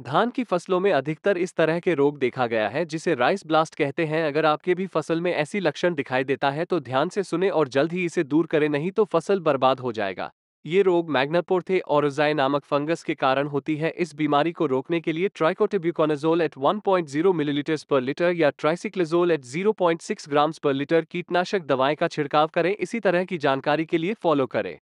धान की फसलों में अधिकतर इस तरह के रोग देखा गया है जिसे राइस ब्लास्ट कहते हैं अगर आपके भी फसल में ऐसी लक्षण दिखाई देता है तो ध्यान से सुने और जल्द ही इसे दूर करें नहीं तो फसल बर्बाद हो जाएगा ये रोग मैग्नापोर्थे और नामक फंगस के कारण होती है इस बीमारी को रोकने के लिए ट्राइकोटिब्यूकोनाजोल एट 1.0 मिलीलीटर्स पर लीटर या tricyclazole at 0.6 grams per litre कीटनाशक दवाएं का छिड़काव करें इसी तरह की जानकारी के लिए फॉलो करें